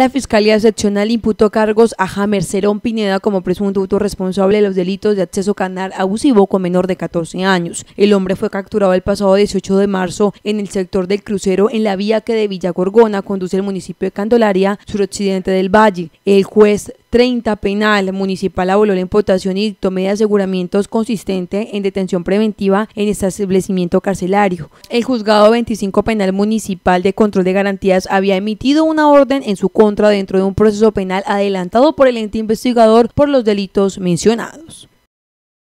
La Fiscalía Seccional imputó cargos a Jamer Cerón Pineda como presunto autor responsable de los delitos de acceso canal abusivo con menor de 14 años. El hombre fue capturado el pasado 18 de marzo en el sector del crucero en la vía que de Villa Gorgona conduce al municipio de Candelaria, suroccidente del Valle. El juez 30 penal municipal aboló la imputación y dictó de aseguramientos consistente en detención preventiva en este establecimiento carcelario. El juzgado 25 penal municipal de control de garantías había emitido una orden en su contra dentro de un proceso penal adelantado por el ente investigador por los delitos mencionados.